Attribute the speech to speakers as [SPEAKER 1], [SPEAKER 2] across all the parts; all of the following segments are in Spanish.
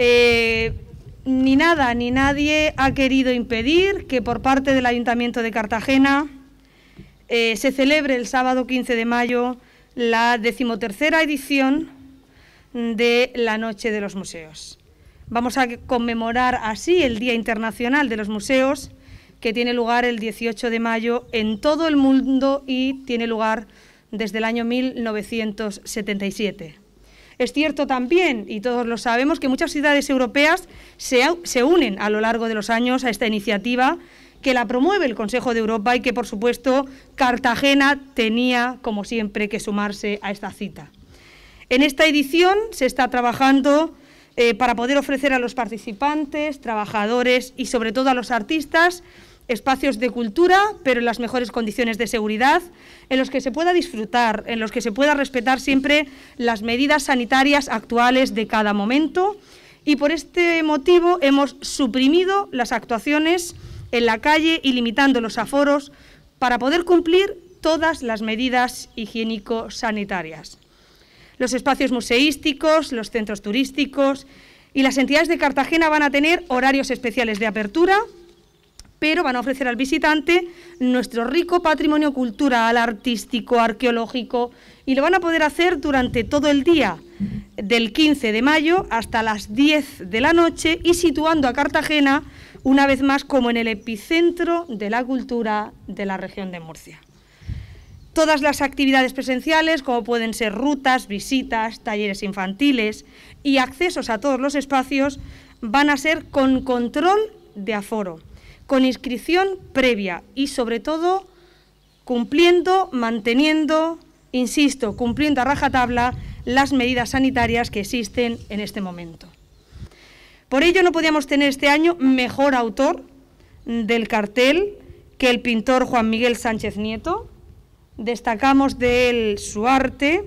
[SPEAKER 1] Eh, ni nada, ni nadie ha querido impedir que por parte del Ayuntamiento de Cartagena eh, se celebre el sábado 15 de mayo la decimotercera edición de la Noche de los Museos. Vamos a conmemorar así el Día Internacional de los Museos, que tiene lugar el 18 de mayo en todo el mundo y tiene lugar desde el año 1977. Es cierto también, y todos lo sabemos, que muchas ciudades europeas se, unen a lo largo de los años a esta iniciativa que la promueve el Consejo de Europa y que, por supuesto, Cartagena tenía, como siempre, que sumarse a esta cita. En esta edición se está trabajando eh, para poder ofrecer a los participantes, trabajadores y, sobre todo, a los artistas espacios de cultura, pero en las mejores condiciones de seguridad, en los que se pueda disfrutar, en los que se pueda respetar siempre las medidas sanitarias actuales de cada momento. Y por este motivo hemos suprimido las actuaciones en la calle y limitando los aforos para poder cumplir todas las medidas higiénico-sanitarias. Los espacios museísticos, los centros turísticos y las entidades de Cartagena van a tener horarios especiales de apertura pero van a ofrecer al visitante nuestro rico patrimonio cultural, artístico, arqueológico, y lo van a poder hacer durante todo el día, del 15 de mayo hasta las 10 de la noche, y situando a Cartagena una vez más como en el epicentro de la cultura de la región de Murcia. Todas las actividades presenciales, como pueden ser rutas, visitas, talleres infantiles y accesos a todos los espacios, van a ser con control de aforo con inscripción previa y sobre todo cumpliendo, manteniendo, insisto, cumpliendo a rajatabla las medidas sanitarias que existen en este momento. Por ello no podíamos tener este año mejor autor del cartel que el pintor Juan Miguel Sánchez Nieto. Destacamos de él su arte,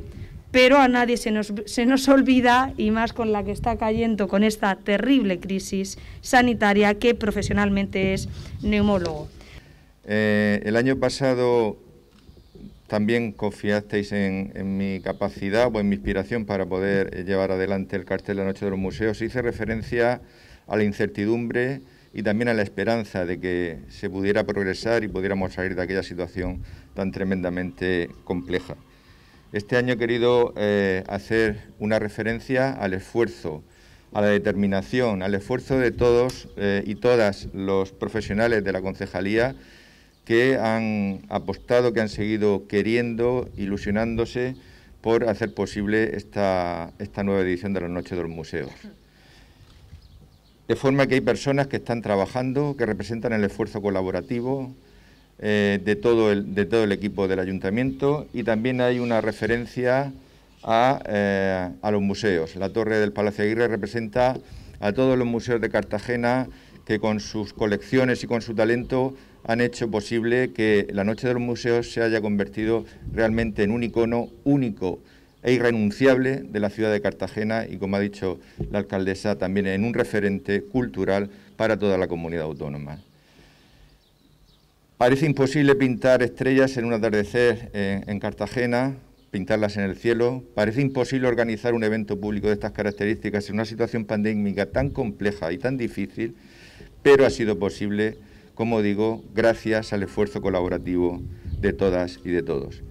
[SPEAKER 1] pero a nadie se nos, olvida, y más con la que está cayendo con esta terrible crisis sanitaria, que profesionalmente es neumólogo.
[SPEAKER 2] Eh, el año pasado también confiasteis en, mi capacidad o en mi inspiración para poder eh, llevar adelante el cartel La Noche de los Museos. Hice referencia a la incertidumbre y también a la esperanza de que se pudiera progresar y pudiéramos salir de aquella situación tan tremendamente compleja. Este año he querido eh, hacer una referencia al esfuerzo, a la determinación, al esfuerzo de todos eh, y todas los profesionales de la concejalía que han apostado, que han seguido queriendo, ilusionándose por hacer posible esta, esta nueva edición de la Noche de los Museos. De forma que hay personas que están trabajando, que representan el esfuerzo colaborativo, eh, de, todo el, de todo el equipo del ayuntamiento y también hay una referencia a, eh, a los museos. La torre del Palacio Aguirre representa a todos los museos de Cartagena que con sus colecciones y con su talento han hecho posible que la Noche de los Museos se haya convertido realmente en un icono único e irrenunciable de la ciudad de Cartagena y, como ha dicho la alcaldesa, también en un referente cultural para toda la comunidad autónoma. Parece imposible pintar estrellas en un atardecer en, Cartagena, pintarlas en el cielo. Parece imposible organizar un evento público de estas características en una situación pandémica tan compleja y tan difícil, pero ha sido posible, como digo, gracias al esfuerzo colaborativo de todas y de todos.